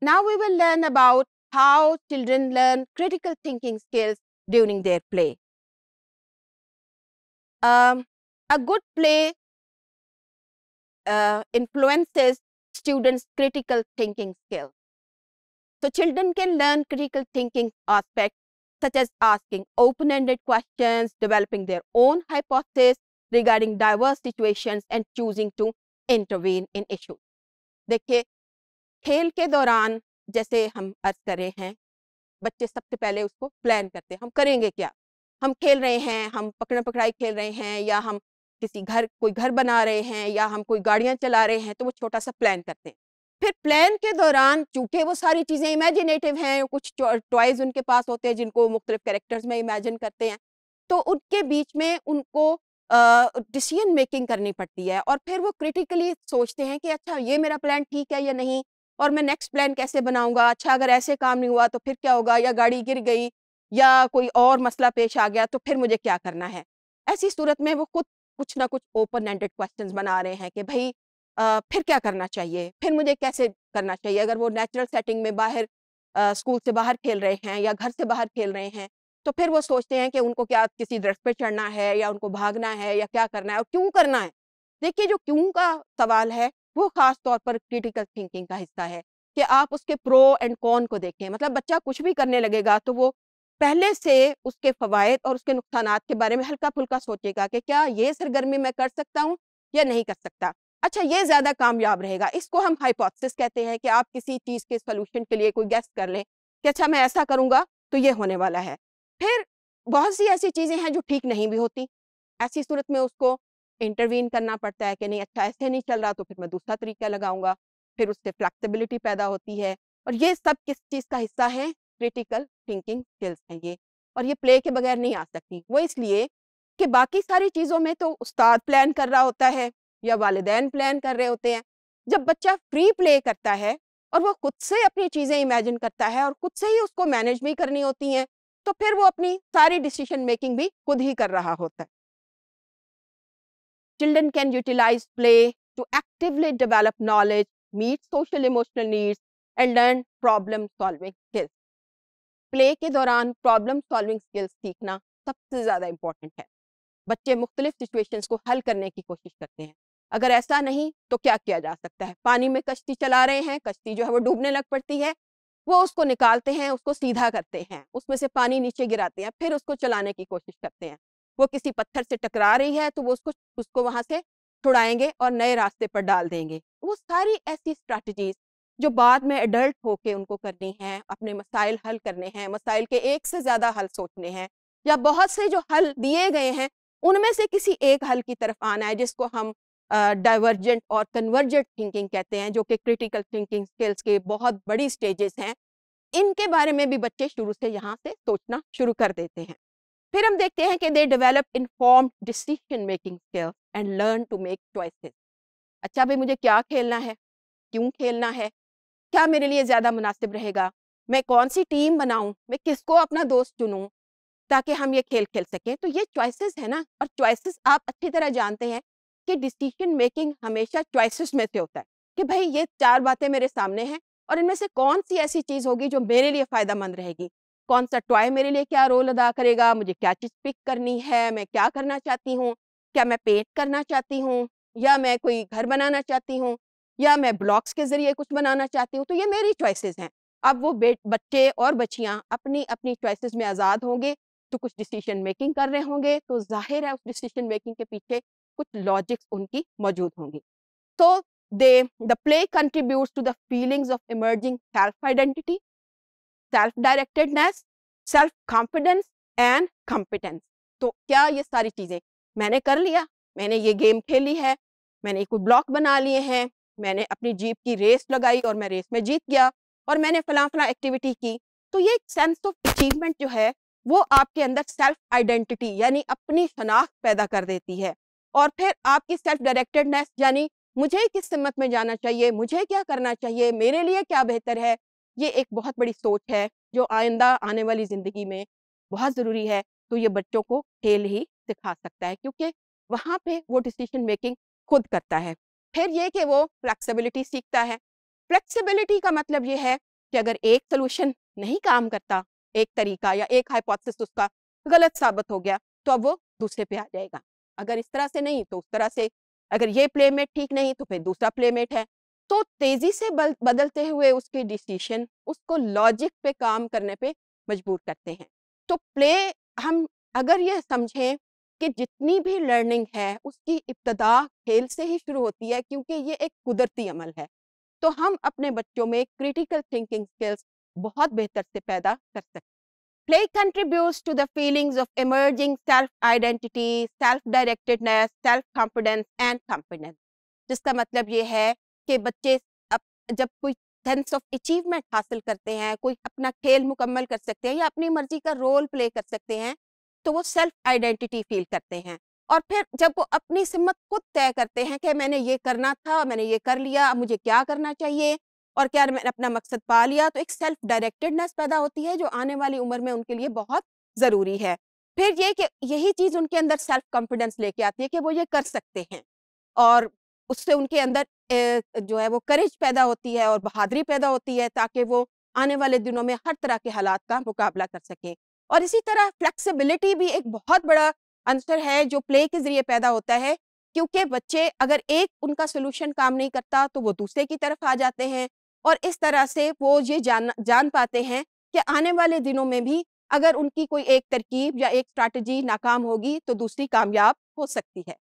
Now we will learn about how children learn critical thinking skills during their play. Um, a good play uh, influences students' critical thinking skills. So children can learn critical thinking aspects such as asking open-ended questions, developing their own hypothesis regarding diverse situations and choosing to intervene in issues. खेल के दौरान जैसे हम अर्ज कर रहे हैं बच्चे सबसे पहले उसको प्लान करते हैं हम करेंगे क्या हम खेल रहे हैं हम पकड़ पकड़ाई खेल रहे हैं या हम किसी घर कोई घर बना रहे हैं या हम कोई गाड़ियाँ चला रहे हैं तो वो छोटा सा प्लान करते हैं फिर प्लान के दौरान चूंकि वो सारी चीज़ें इमेजिनेटिव हैं कुछ टॉयज उनके पास होते हैं जिनको मुख्तलिफ कैरेक्टर्स में इमेजिन करते हैं तो उनके बीच में उनको डिसीजन मेकिंग करनी पड़ती है और फिर वो क्रिटिकली सोचते हैं कि अच्छा ये मेरा प्लान ठीक है या नहीं और मैं नेक्स्ट प्लान कैसे बनाऊंगा अच्छा अगर ऐसे काम नहीं हुआ तो फिर क्या होगा या गाड़ी गिर गई या कोई और मसला पेश आ गया तो फिर मुझे क्या करना है ऐसी सूरत में वो खुद कुछ ना कुछ ओपन एंडेड क्वेश्चंस बना रहे हैं कि भाई आ, फिर क्या करना चाहिए फिर मुझे कैसे करना चाहिए अगर वो नेचुरल सेटिंग में बाहर आ, स्कूल से बाहर खेल रहे हैं या घर से बाहर खेल रहे हैं तो फिर वो सोचते हैं कि उनको क्या किसी दृष्ट पर चढ़ना है या उनको भागना है या क्या करना है और क्यों करना है देखिए जो क्यों का सवाल है वो खास तौर पर क्रिटिकल थिंकिंग का हिस्सा है कि आप उसके प्रो एंड कॉन को देखें मतलब बच्चा कुछ भी करने लगेगा तो वो पहले से उसके फवायद और उसके नुकसान के बारे में हल्का फुल्का सोचेगा कि क्या ये सरगर्मी मैं कर सकता हूँ या नहीं कर सकता अच्छा ये ज़्यादा कामयाब रहेगा इसको हम हाइपोथेसिस कहते हैं कि आप किसी चीज़ के सोल्यूशन के लिए कोई गेस्ट कर लें कि अच्छा मैं ऐसा करूंगा तो ये होने वाला है फिर बहुत सी ऐसी चीज़ें हैं जो ठीक नहीं भी होती ऐसी सूरत में उसको इंटरवीन करना पड़ता है कि नहीं अच्छा ऐसे नहीं चल रहा तो फिर मैं दूसरा तरीका लगाऊंगा फिर उससे फ्लैक्सिबिलिटी पैदा होती है और ये सब किस चीज़ का हिस्सा है क्रिटिकल थिंकिंग स्किल्स हैं ये और ये प्ले के बगैर नहीं आ सकती वो इसलिए कि बाकी सारी चीज़ों में तो उस्ताद प्लान कर रहा होता है या वालदेन प्लान कर रहे होते हैं जब बच्चा फ्री प्ले करता है और वो खुद से अपनी चीज़ें इमेजिन करता है और खुद से ही उसको मैनेज भी करनी होती हैं तो फिर वो अपनी सारी डिसीजन मेकिंग भी खुद ही कर रहा होता है Children can utilize play to actively develop knowledge, meet social emotional needs, and learn problem solving skills. Play के दौरान प्रॉब्लम सॉल्विंग स्किल्स सीखना सबसे ज़्यादा इम्पॉर्टेंट है बच्चे मुख्तलिफ सिचुएशंस को हल करने की कोशिश करते हैं अगर ऐसा नहीं तो क्या किया जा सकता है पानी में कश्ती चला रहे हैं कश्ती जो है वो डूबने लग पड़ती है वो उसको निकालते हैं उसको सीधा करते हैं उसमें से पानी नीचे गिराते हैं फिर उसको चलाने की कोशिश करते हैं वो किसी पत्थर से टकरा रही है तो वो उसको उसको वहां से छुड़ाएंगे और नए रास्ते पर डाल देंगे वो सारी ऐसी स्ट्रैटेजीज जो बाद में एडल्ट होके उनको करनी है अपने मसाइल हल करने हैं मसाइल के एक से ज़्यादा हल सोचने हैं या बहुत से जो हल दिए गए हैं उनमें से किसी एक हल की तरफ आना है जिसको हम डाइवर्जेंट और कन्वर्जेंट थिंकिंग कहते हैं जो कि क्रिटिकल थिंकिंग स्किल्स के बहुत बड़ी स्टेजेस हैं इनके बारे में भी बच्चे शुरू से यहाँ से सोचना शुरू कर देते हैं फिर हम देखते हैं कि they develop inform decision making skill and learn to make choices अच्छा भाई मुझे क्या खेलना है क्यों खेलना है क्या मेरे लिए ज़्यादा मुनासिब रहेगा मैं कौन सी टीम बनाऊं मैं किसको अपना दोस्त चुनूं ताकि हम ये खेल खेल सकें तो ये चॉइसेस है ना और चॉइसेस आप अच्छी तरह जानते हैं कि डिसीजन मेकिंग हमेशा चॉइसेस में से होता है कि भाई ये चार बातें मेरे सामने हैं और इनमें से कौन सी ऐसी चीज़ होगी जो मेरे लिए फ़ायदा मंद रहेगी कौन सा टॉय मेरे लिए क्या रोल अदा करेगा मुझे क्या चीज़ पिक करनी है मैं क्या करना चाहती हूँ क्या मैं पेंट करना चाहती हूँ या मैं कोई घर बनाना चाहती हूँ या मैं ब्लॉग्स के ज़रिए कुछ बनाना चाहती हूँ तो ये मेरी चॉइसेस हैं अब वो बच्चे और बच्चियाँ अपनी अपनी चॉइसेस में आज़ाद होंगे तो कुछ डिसीजन मेकिंग कर रहे होंगे तो जाहिर है उस डिसीजन मेकिंग के पीछे कुछ लॉजिक्स उनकी मौजूद होंगी तो they the play contribute to the feelings of emerging self identity self directedness self confidence and competence तो क्या ये सारी चीज़ें मैंने कर लिया मैंने ये गेम खेली है मैंने कोई ब्लॉक बना लिए हैं मैंने अपनी जीप की रेस लगाई और मैं रेस में जीत गया और मैंने फला फला एक्टिविटी की तो ये सेंस ऑफ अचीवमेंट जो है वो आपके अंदर सेल्फ आइडेंटिटी यानी अपनी शनाख्त पैदा कर देती है और फिर आपकी सेल्फ डायरेक्टेडनेस यानी मुझे किस सिमत में जाना चाहिए मुझे क्या करना चाहिए मेरे लिए क्या बेहतर है ये एक बहुत बड़ी सोच है जो आइंदा आने वाली ज़िंदगी में बहुत ज़रूरी है तो ये बच्चों को खेल ही सिखा सकता है क्योंकि वहाँ पे वो डिसीजन मेकिंग खुद करता है फिर ये कि वो फ्लैक्सीबिलिटी सीखता है फ्लैक्सीबिलिटी का मतलब ये है कि अगर एक सोल्यूशन नहीं काम करता एक तरीका या एक हाइपोथेसिस उसका गलत साबित हो गया तो अब वो दूसरे पे आ जाएगा अगर इस तरह से नहीं तो उस तरह से अगर ये प्लेमेट ठीक नहीं तो फिर दूसरा प्लेमेट है तो तेजी से बदलते हुए उसके डिसीशन उसको लॉजिक पे काम करने पे मजबूर करते हैं तो प्ले हम अगर यह समझें कि जितनी भी लर्निंग है उसकी इब्तदा खेल से ही शुरू होती है क्योंकि ये एक कुदरती अमल है तो हम अपने बच्चों में क्रिटिकल थिंकिंग स्किल्स बहुत बेहतर से पैदा कर सकते हैं Play contributes to the feelings of emerging self-identity, self-directedness, self-confidence and जिसका मतलब ये है के बच्चे जब कोई सेंस ऑफ अचीवमेंट हासिल करते हैं कोई अपना खेल मुकम्मल कर सकते हैं या अपनी मर्जी का रोल प्ले कर सकते हैं तो वो सेल्फ आइडेंटिटी फील करते हैं और फिर जब वो अपनी सिमत खुद तय करते हैं कि मैंने ये करना था मैंने ये कर लिया मुझे क्या करना चाहिए और क्या मैंने अपना मकसद पा लिया तो एक सेल्फ डायरेक्टेडनेस पैदा होती है जो आने वाली उम्र में उनके लिए बहुत ज़रूरी है फिर ये कि यही चीज़ उनके अंदर सेल्फ कॉन्फिडेंस लेके आती है कि वो ये कर सकते हैं और उससे उनके अंदर जो है वो करेज पैदा होती है और बहादरी पैदा होती है ताकि वो आने वाले दिनों में हर तरह के हालात का मुकाबला कर सकें और इसी तरह फ्लेक्सिबिलिटी भी एक बहुत बड़ा अंसर है जो प्ले के जरिए पैदा होता है क्योंकि बच्चे अगर एक उनका सोल्यूशन काम नहीं करता तो वो दूसरे की तरफ आ जाते हैं और इस तरह से वो ये जान जान पाते हैं कि आने वाले दिनों में भी अगर उनकी कोई एक तरकीब या एक स्ट्रैटेजी नाकाम होगी तो दूसरी कामयाब हो सकती है